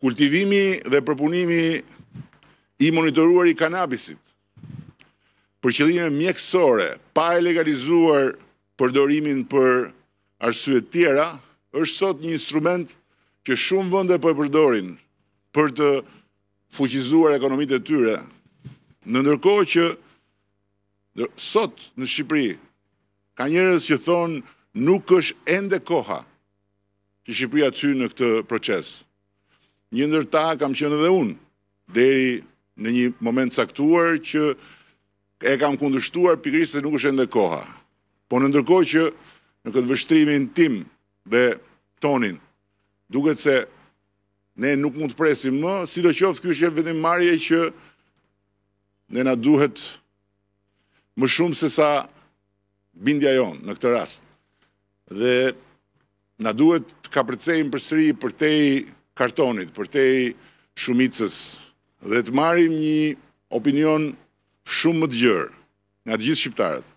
kultivimi dhe përpunimi i monitoruar i kanabisit, për qëllime mjekësore, pa e legalizuar përdorimin për arsuet tjera, është sot një instrument që shumë vënde për po përdorin për të fuqizuar ekonomit e tyre, në ndërkohë që sot në Shqipëri ka njërës që thonë nuk është ende koha, që Shqipëria të synë në këtë proces. Një ndër ta kam qënë dhe unë, deri në një moment saktuar që e kam kundështuar pikrisë dhe nuk është ende koha. Po në ndërkoj që në këtë vështrimin tim dhe tonin, duket se ne nuk mund të presim më, si do qoftë kjo është e vëdim marje që ne na duhet më shumë se sa bindja jonë në këtë rast. Dhe Na duhet të kapërcejmë për sëri për kartonit, për shumicës, dhe të marim një opinion shumë më të gjërë nga të gjithë shqiptarët.